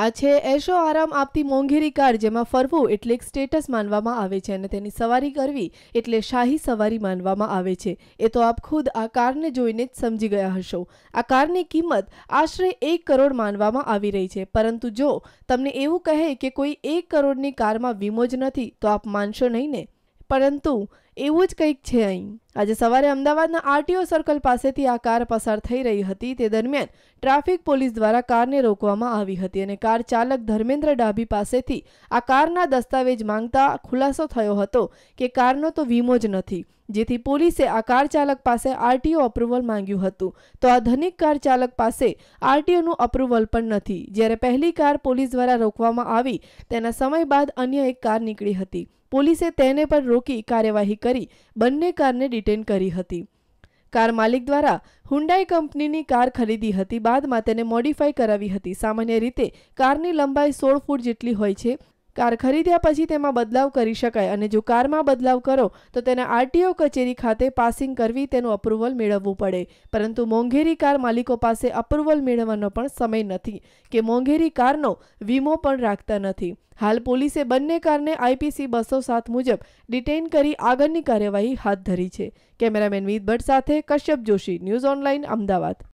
આ છે એશો આરામ આપતી મોંઘેરી કાર જેમાં ફરવું એટલે એક સ્ટેટસ માનવામાં આવે છે અને તેની સવારી કરવી એટલે શાહી સવારી માનવામાં આવે છે એ તો આપ ખુદ આ કારને જોઈને જ સમજી ગયા હશો આ કારની કિંમત આશરે એક કરોડ માનવામાં આવી રહી છે પરંતુ જો તમને એવું કહે કે કોઈ એક કરોડની કારમાં વીમો જ નથી તો આપ માનશો નહીં ને પરંતુ એવું જ કંઈક છે અહી આજે સવારે અમદાવાદના આરટીઓ સર્કલ પાસેથી આકાર પસાર થઈ રહી હતી તે દરમિયાન ટ્રાફિક પોલીસ દ્વારા કારને રોકવામાં આવી હતી અને કાર ચાલક ધર્મેન્દ્ર ડાબી પાસેથી આ કારના દસ્તાવેજ માંગતા ખુલાસો થયો હતો કે કારનો તો વીમો જ નથી જેથી પોલીસે આ કાર ચાલક પાસે આરટીઓ अप्रુવલ માંગ્યું હતું તો આ ધનિક કાર ચાલક પાસે આરટીઓ નું अप्रુવલ પણ નહોતી જ્યારે પહેલી કાર પોલીસ દ્વારા રોકવામાં આવી તેના સમય બાદ અન્ય એક કાર નીકળી હતી પોલીસે તેને પણ રોકી કાર્યવાહી કરી બંને કારને ડિટેન કરી હતી કાર માલિક દ્વારા હુન્ડાઈ કંપનીની કાર ખરીદી હતી બાદમાં તેને મોડિફાઈ કરાવી હતી સામાન્ય રીતે કારની લંબાઈ સોળ ફૂટ જેટલી હોય છે કાર ખરીદ્યા પછી તેમાં બદલાવ કરી શકાય અને જો કારમાં બદલાવ કરો તો તેને આરટીઓ કચેરી ખાતે પાસિંગ કરવી તેનું અપ્રુવલ મેળવવું પડે પરંતુ મોંઘેરી કાર માલિકો પાસે અપ્રુવલ મેળવવાનો પણ સમય નથી કે મોંઘેરી કારનો વીમો પણ રાખતા નથી હાલ પોલીસે બંને કારને આઈપીસી બસો સાત મુજબ ડિટેઇન કરી આગળની કાર્યવાહી હાથ ધરી છે કેમેરામેન મીત ભટ્ટ સાથે કશ્યપ જોશી ન્યૂઝ ઓનલાઇન અમદાવાદ